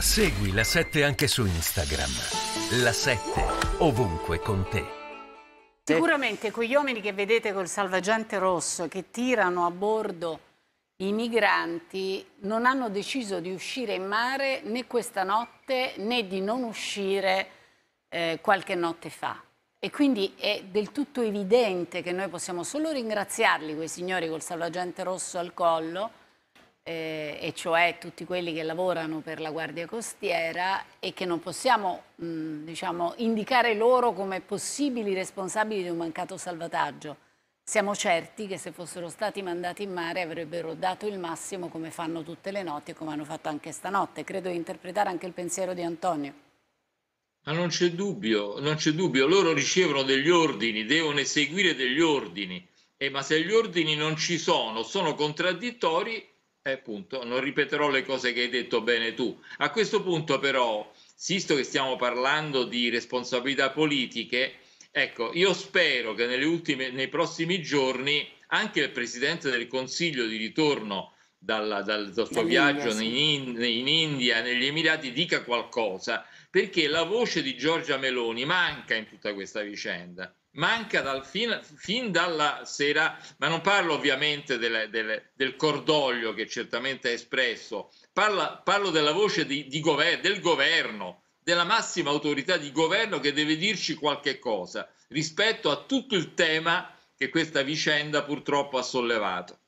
Segui la 7 anche su Instagram. La 7 ovunque con te. Sicuramente quegli uomini che vedete col salvagente rosso che tirano a bordo i migranti non hanno deciso di uscire in mare né questa notte né di non uscire eh, qualche notte fa. E quindi è del tutto evidente che noi possiamo solo ringraziarli, quei signori col salvagente rosso al collo, eh, e cioè tutti quelli che lavorano per la Guardia Costiera e che non possiamo mh, diciamo, indicare loro come possibili responsabili di un mancato salvataggio. Siamo certi che se fossero stati mandati in mare avrebbero dato il massimo come fanno tutte le notti e come hanno fatto anche stanotte. Credo di interpretare anche il pensiero di Antonio. Ma non c'è dubbio, non c'è dubbio, loro ricevono degli ordini, devono eseguire degli ordini, eh, ma se gli ordini non ci sono, sono contraddittori, e eh, appunto, non ripeterò le cose che hai detto bene tu. A questo punto però, visto che stiamo parlando di responsabilità politiche, ecco, io spero che nelle ultime, nei prossimi giorni anche il Presidente del Consiglio di ritorno dal, dal, dal suo viaggio in, in, in India, negli Emirati, dica qualcosa, perché la voce di Giorgia Meloni manca in tutta questa vicenda manca dal fin, fin, dalla sera, ma non parlo ovviamente delle, delle, del cordoglio che certamente ha espresso, parla, parlo della voce di, di gover- del governo, della massima autorità di governo che deve dirci qualche cosa rispetto a tutto il tema che questa vicenda purtroppo ha sollevato.